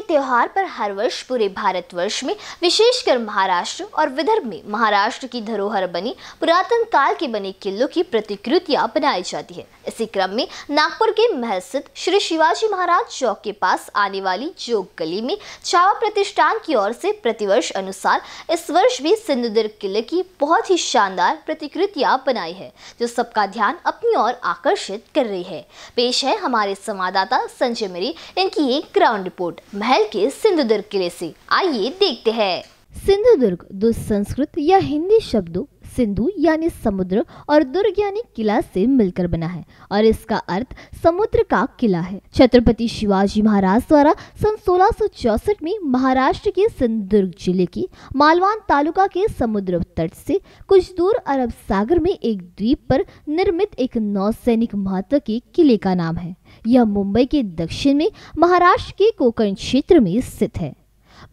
के त्यौहार पर हर वर्ष पूरे भारतवर्ष में विशेषकर महाराष्ट्र और विदर्भ में महाराष्ट्र की धरोहर बनी पुरातन काल के बने किलों की प्रतिकृतियां बनाई जाती है इसी क्रम में नागपुर के महसिद श्री शिवाजी महाराज चौक के पास आने वाली जोग गली में छावा प्रतिष्ठान की ओर से प्रतिवर्ष अनुसार इस वर्ष भी सिंधुदुर्ग किले की बहुत ही शानदार प्रतिकृतियां बनाई है जो सबका ध्यान अपनी ओर आकर्षित कर रही है पेश है हमारे संवाददाता संजय मेरी इनकी एक ग्राउंड रिपोर्ट महल के सिंधुदुर्ग किले से आइए देखते हैं सिंधुदुर्ग दो संस्कृत या हिंदी शब्दों सिंधु यानी समुद्र और दुर्ग यानी किला से मिलकर बना है और इसका अर्थ समुद्र का किला है छत्रपति शिवाजी महाराज द्वारा सन सोलह में महाराष्ट्र के सिंधुदुर्ग जिले की मालवान तालुका के समुद्र तट से कुछ दूर अरब सागर में एक द्वीप पर निर्मित एक नौसैनिक महत्व के किले का नाम है यह मुंबई के दक्षिण में महाराष्ट्र के कोकण क्षेत्र में स्थित है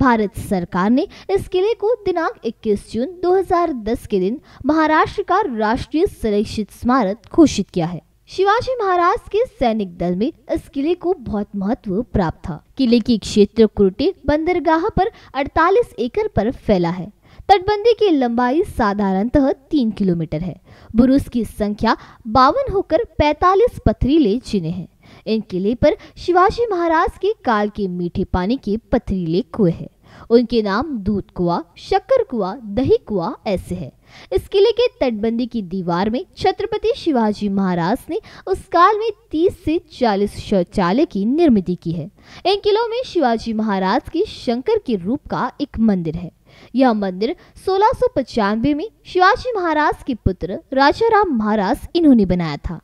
भारत सरकार ने इस किले को दिनांक 21 जून 2010 के दिन महाराष्ट्र का राष्ट्रीय संरक्षित स्मारक घोषित किया है शिवाजी महाराज के सैनिक दल में इस किले को बहुत महत्व प्राप्त था किले की क्षेत्र कुरुटे बंदरगाह पर 48 एकड़ पर फैला है तटबंदी की लंबाई साधारणतः तीन किलोमीटर है बुरुज की संख्या बावन होकर 45 पथरीले चिन्हे हैं इन किले पर शिवाजी महाराज के काल के मीठे पानी के पथरीले कुएं हैं उनके नाम दूध कुआ शक्कर कुआ दही कुआ ऐसे है इस किले के तटबंदी की दीवार में छत्रपति शिवाजी महाराज ने उस काल में 30 से 40 शौचालय की निर्मित की है इन किलों में शिवाजी महाराज के शंकर के रूप का एक मंदिर है यह मंदिर सोलह में शिवाजी महाराज के पुत्र राम महाराज इन्होंने बनाया था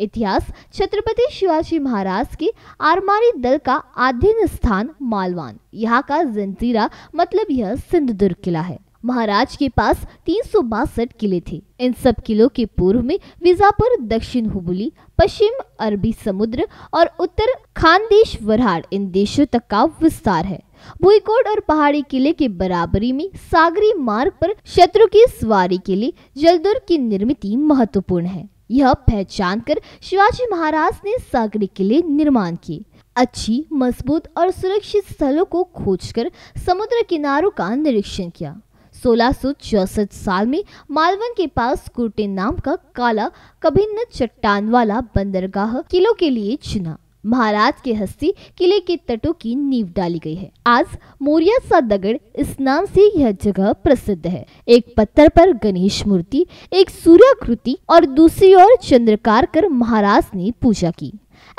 इतिहास छत्रपति शिवाजी महाराज के आरमारी दल का आधीन स्थान मालवान यहाँ का जंजीरा मतलब यह सिंधुदुर्ग किला है महाराज के पास तीन किले थे इन सब किलों के पूर्व में विजापुर दक्षिण हुबली पश्चिम अरबी समुद्र और उत्तर खानदेश वरहाड़ इन देशों तक का विस्तार है भुईकोट और पहाड़ी किले के बराबरी में सागरी मार्ग पर शत्रु की सवारी के लिए जलदुर्ग की निर्मित महत्वपूर्ण है यह पहचान कर शिवाजी महाराज ने सागरी किले निर्माण किए अच्छी मजबूत और सुरक्षित स्थलों को खोजकर समुद्र किनारों का निरीक्षण किया सोलह साल में मालवन के पास कुर्टे नाम का काला कभी चट्टान वाला बंदरगाह किलो के लिए चुना महाराज के हस्ती किले के तटों की नींव डाली गई है आज मोरिया सा दगड़ इस नाम से यह जगह प्रसिद्ध है एक पत्थर पर गणेश मूर्ति एक सूर्याकृति और दूसरी ओर चंद्रकार कर महाराज ने पूजा की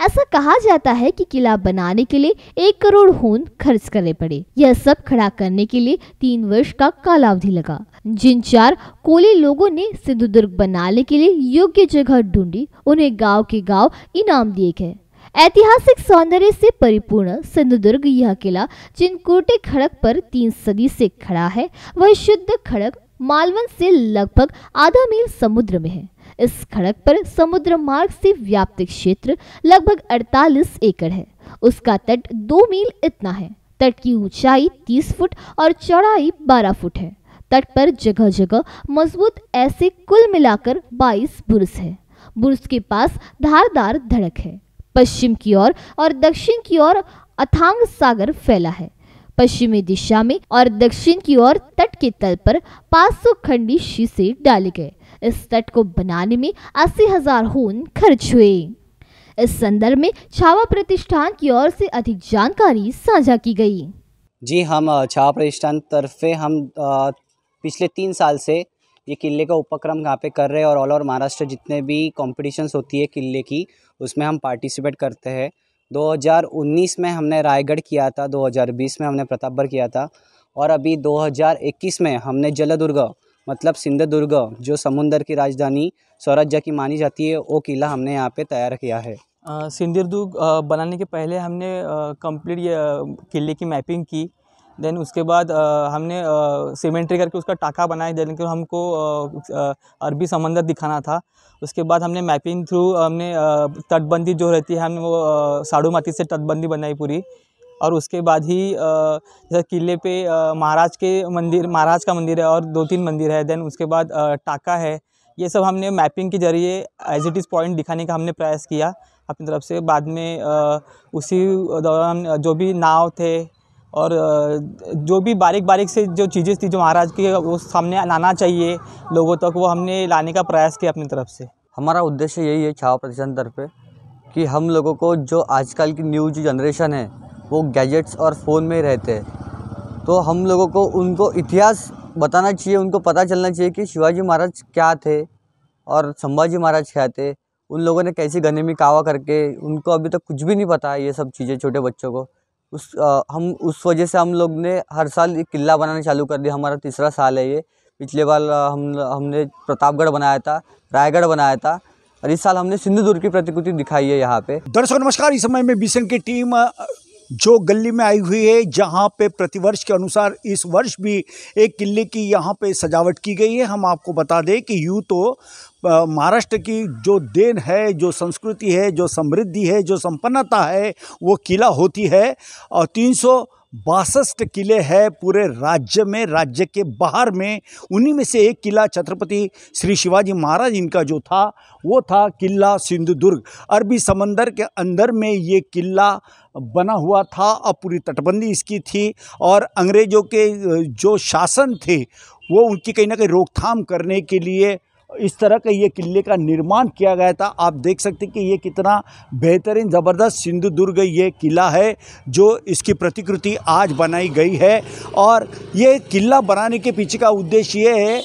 ऐसा कहा जाता है कि किला बनाने के लिए एक करोड़ होन खर्च करने पड़े यह सब खड़ा करने के लिए तीन वर्ष का कालावधि लगा जिन चार कोले लोगों ने सिंधुदुर्ग बनाने के लिए योग्य जगह ढूंढी उन्हें गांव के गांव इनाम दिए गए ऐतिहासिक सौंदर्य से परिपूर्ण सिंधुदुर्ग यह किला चिनकोटे खड़क पर तीन सदी से खड़ा है वह शुद्ध खड़क मालवन से लगभग आधा मील समुद्र में है इस खड़क पर समुद्र मार्ग से व्याप्त क्षेत्र लगभग 48 एकड़ है उसका तट दो मील इतना है तट की ऊंचाई 30 फुट और चौड़ाई 12 फुट है तट पर जगह जगह मजबूत ऐसे कुल मिलाकर 22 बुरुज है बुरुज के पास धारदार धड़क है पश्चिम की ओर और, और दक्षिण की ओर अथांग सागर फैला है पश्चिमी दिशा में और दक्षिण की ओर तट के तल पर 500 खंडी शीशे डाले गए इस तट को बनाने में अस्सी हजार होन खर्च हुए इस संदर्भ में छावा प्रतिष्ठान की ओर से अधिक जानकारी साझा की गई जी हम छावा प्रतिष्ठान तरफे हम पिछले तीन साल से ये किले का उपक्रम यहाँ पे कर रहे हैं और ऑल ओवर महाराष्ट्र जितने भी कॉम्पिटिशन्स होती है किले की उसमें हम पार्टिसिपेट करते हैं 2019 में हमने रायगढ़ किया था 2020 में हमने प्रतापगढ़ किया था और अभी 2021 में हमने जलदुर्ग मतलब सिंधुदुर्ग जो समुंदर की राजधानी स्वराज्य की मानी जाती है वो किला हमने यहाँ पे तैयार किया है सिंधुदुर्ग बनाने के पहले हमने कंप्लीट ये किले की मैपिंग की देन उसके बाद हमने सीमेंट्री करके उसका टाका बनाया देन हमको अरबी समंदर दिखाना था उसके बाद हमने मैपिंग थ्रू हमने तटबंदी जो रहती है हमने वो साड़ू माती से तटबंदी बनाई पूरी और उसके बाद ही जैसे किले पे महाराज के मंदिर महाराज का मंदिर है और दो तीन मंदिर है देन उसके बाद टाका है ये सब हमने मैपिंग के जरिए एज इट इज़ पॉइंट दिखाने का हमने प्रयास किया अपनी तरफ से बाद में उसी दौरान जो भी नाव थे और जो भी बारीक बारीक से जो चीज़ें थी जो महाराज की वो सामने लाना चाहिए लोगों तक वो हमने लाने का प्रयास किया अपनी तरफ से हमारा उद्देश्य यही है छावा प्रतिष्ठान तरफ कि हम लोगों को जो आजकल की न्यू जो जनरेशन है वो गैजेट्स और फ़ोन में रहते हैं तो हम लोगों को उनको इतिहास बताना चाहिए उनको पता चलना चाहिए कि शिवाजी महाराज क्या थे और संभाजी महाराज क्या थे उन लोगों ने कैसी गने में कावा करके उनको अभी तक कुछ भी नहीं पता ये सब चीज़ें छोटे बच्चों को उस आ, हम उस वजह से हम लोग ने हर साल एक किला बनाना चालू कर दिया हमारा तीसरा साल है ये पिछले बार हम हमने प्रतापगढ़ बनाया था रायगढ़ बनाया था और इस साल हमने सिंधुदुर्ग की प्रतिकृति दिखाई है यहाँ पे दर्शक नमस्कार इस समय में बिशन की टीम जो गली में आई हुई है जहाँ पे प्रतिवर्ष के अनुसार इस वर्ष भी एक किले की यहाँ पे सजावट की गई है हम आपको बता दें कि यूँ तो महाराष्ट्र की जो देन है जो संस्कृति है जो समृद्धि है जो संपन्नता है वो किला होती है और तीन बासठ किले हैं पूरे राज्य में राज्य के बाहर में उन्हीं में से एक किला छत्रपति श्री शिवाजी महाराज इनका जो था वो था किला सिंधुदुर्ग अरबी समंदर के अंदर में ये किला बना हुआ था और पूरी तटबंदी इसकी थी और अंग्रेज़ों के जो शासन थे वो उनकी कहीं ना कहीं रोकथाम करने के लिए इस तरह का ये किले का निर्माण किया गया था आप देख सकते कि ये कितना बेहतरीन ज़बरदस्त सिंधु दुर्ग ये किला है जो इसकी प्रतिकृति आज बनाई गई है और ये किला बनाने के पीछे का उद्देश्य ये है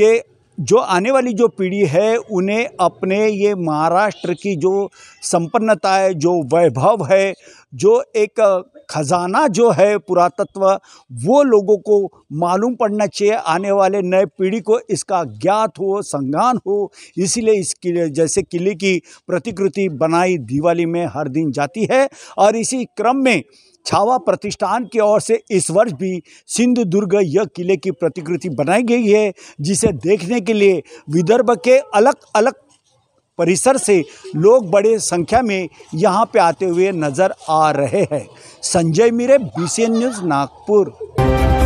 कि जो आने वाली जो पीढ़ी है उन्हें अपने ये महाराष्ट्र की जो संपन्नता है जो वैभव है जो एक ख़ज़ाना जो है पुरातत्व वो लोगों को मालूम पड़ना चाहिए आने वाले नए पीढ़ी को इसका ज्ञात हो संज्ञान हो इसीलिए इस किले जैसे किले की प्रतिकृति बनाई दिवाली में हर दिन जाती है और इसी क्रम में छावा प्रतिष्ठान की ओर से इस वर्ष भी सिंधु दुर्ग यह किले की प्रतिकृति बनाई गई है जिसे देखने के लिए विदर्भ के अलग अलग परिसर से लोग बड़े संख्या में यहाँ पे आते हुए नज़र आ रहे हैं संजय मीरे बी न्यूज़ नागपुर